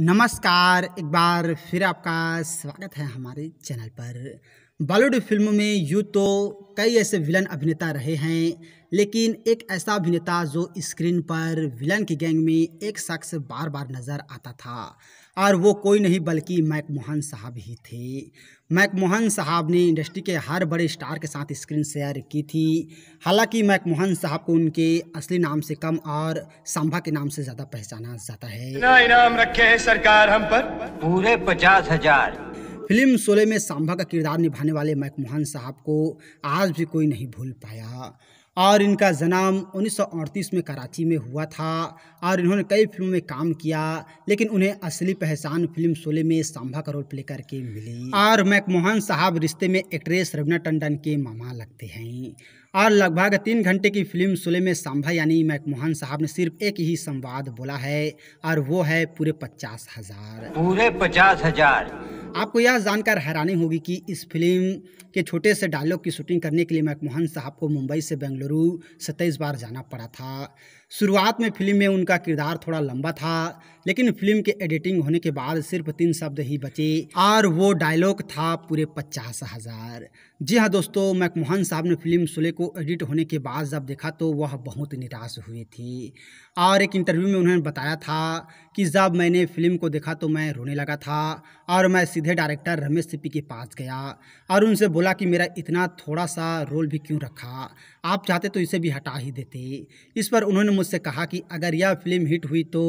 नमस्कार एक बार फिर आपका स्वागत है हमारे चैनल पर बॉलीवुड फिल्म में यूँ तो कई ऐसे विलन अभिनेता रहे हैं लेकिन एक ऐसा अभिनेता जो स्क्रीन पर विलन की गैंग में एक शख्स बार बार नज़र आता था और वो कोई नहीं बल्कि मैकमोहन साहब ही थे मैकमोहन साहब ने इंडस्ट्री के हर बड़े स्टार के साथ स्क्रीन शेयर की थी हालांकि मैकमोहन साहब को उनके असली नाम से कम और सांभा के नाम से ज़्यादा पहचाना जाता है इनाम रखे है सरकार हम पर पूरे पचास हजार फिल्म शोले में सांभा का किरदार निभाने वाले मैकमोहन साहब को आज भी कोई नहीं भूल पाया और इनका जन्म 1938 में कराची में हुआ था और इन्होंने कई फिल्मों में काम किया लेकिन उन्हें असली पहचान फिल्म शोले में सांभा का रोल प्ले करके मिली और मैकमोहन साहब रिश्ते में एक्ट्रेस रवीना टंडन के मामा लगते हैं और लगभग तीन घंटे की फिल्म सोले में सांभा यानी मैकमोहन साहब ने सिर्फ एक ही संवाद बोला है और वो है पूरे पचास हजार पूरे पचास हजार आपको यह जानकर हैरानी होगी कि इस फिल्म के छोटे से डायलॉग की शूटिंग करने के लिए मैकमोहन साहब को मुंबई से बेंगलुरु सत्ताईस बार जाना पड़ा था शुरुआत में फिल्म में उनका किरदार थोड़ा लंबा था लेकिन फिल्म के एडिटिंग होने के बाद सिर्फ तीन शब्द ही बचे और वो डायलॉग था पूरे पचास हज़ार जी हाँ दोस्तों मैकमोहन साहब ने फिल्म सुले को एडिट होने के बाद जब देखा तो वह बहुत निराश हुए थे और एक इंटरव्यू में उन्होंने बताया था कि जब मैंने फिल्म को देखा तो मैं रोने लगा था और मैं सीधे डायरेक्टर रमेश सिप्पी के पास गया और उनसे बोला कि मेरा इतना थोड़ा सा रोल भी क्यों रखा आप चाहते तो इसे भी हटा ही देते इस पर उन्होंने मुझसे कहा कि अगर यह फिल्म हिट हुई तो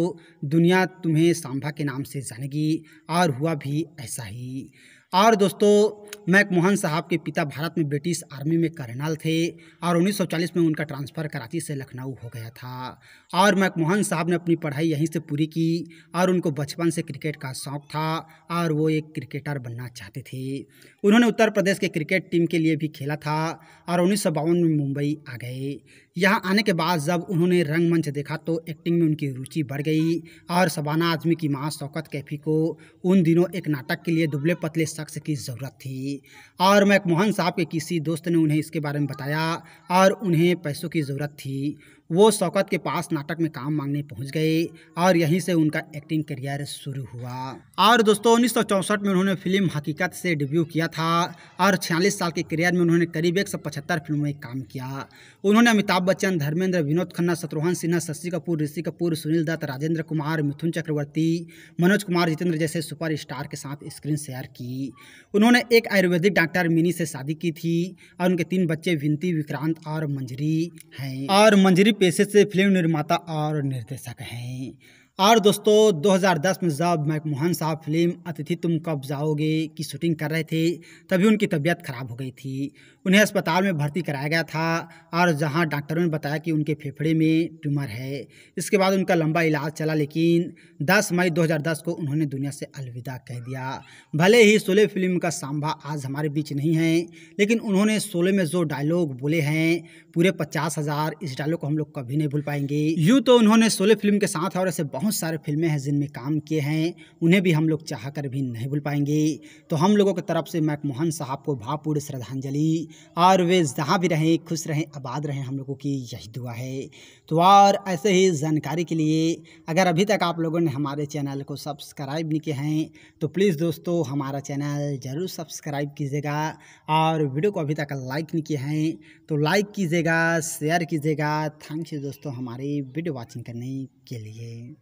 दुनिया तुम्हें सांभा के नाम से जानेगी और हुआ भी ऐसा ही और दोस्तों मैकमोहन साहब के पिता भारत में ब्रिटिश आर्मी में कर्नल थे और 1940 में उनका ट्रांसफ़र कराची से लखनऊ हो गया था और मैकमोहन साहब ने अपनी पढ़ाई यहीं से पूरी की और उनको बचपन से क्रिकेट का शौक था और वो एक क्रिकेटर बनना चाहते थे उन्होंने उत्तर प्रदेश के क्रिकेट टीम के लिए भी खेला था और उन्नीस में मुंबई आ गए यहाँ आने के बाद जब उन्होंने रंगमंच देखा तो एक्टिंग में उनकी रुचि बढ़ गई और शबाना आजमी की माँ शौकत कैफी को उन दिनों एक नाटक के लिए दुबले पतले शख्स की ज़रूरत थी और मैकमोहन साहब के किसी दोस्त ने उन्हें इसके बारे में बताया और उन्हें पैसों की ज़रूरत थी वो शौकत के पास नाटक में काम मांगने पहुंच गए और यहीं से उनका एक्टिंग करियर शुरू हुआ और दोस्तों उन्नीस में उन्होंने फिल्म हकीकत से डेब्यू किया था और छियालीस साल के करियर में उन्होंने करीब एक फिल्मों में काम किया उन्होंने अमिताभ बच्चन धर्मेंद्र विनोद खन्ना शत्रुघ्न सिन्हा शशि कपूर ऋषि कपूर सुनील दत्त राजेंद्र कुमार मिथुन चक्रवर्ती मनोज कुमार जितेंद्र जैसे सुपर के साथ स्क्रीन शेयर की उन्होंने एक आयुर्वेदिक डॉक्टर मिनी से शादी की थी और उनके तीन बच्चे विनती विक्रांत और मंजरी हैं और मंजरी पेशे से फिल्म निर्माता और निर्देशक हैं और दोस्तों 2010 में जब मैकमोहन साहब फिल्म अतिथि तुम कब जाओगे की शूटिंग कर रहे थे तभी उनकी तबीयत खराब हो गई थी उन्हें अस्पताल में भर्ती कराया गया था और जहां डॉक्टरों ने बताया कि उनके फेफड़े में ट्यूमर है इसके बाद उनका लंबा इलाज चला लेकिन 10 मई 2010 को उन्होंने दुनिया से अलविदा कह दिया भले ही सोलह फिल्म का सांभा आज हमारे बीच नहीं है लेकिन उन्होंने सोलह में जो डायलॉग बोले हैं पूरे पचास हज़ार इस डायलॉग को हम लोग कभी नहीं भूल पाएंगे यूँ तो उन्होंने सोलह फिल्म के साथ और ऐसे बहुत बहुत सारे फिल्में हैं जिनमें काम किए हैं उन्हें भी हम लोग चाह कर भी नहीं भूल पाएंगे तो हम लोगों की तरफ से मैकमोहन साहब को भावपूर्ण श्रद्धांजलि और वे जहाँ भी रहें खुश रहें आबाद रहें हम लोगों की यही दुआ है तो और ऐसे ही जानकारी के लिए अगर अभी तक आप लोगों ने हमारे चैनल को सब्सक्राइब नहीं किए हैं तो प्लीज़ दोस्तों हमारा चैनल ज़रूर सब्सक्राइब कीजिएगा और वीडियो को अभी तक लाइक नहीं किए हैं तो लाइक कीजिएगा शेयर कीजिएगा थैंक यू दोस्तों हमारी वीडियो वॉचिंग करने के लिए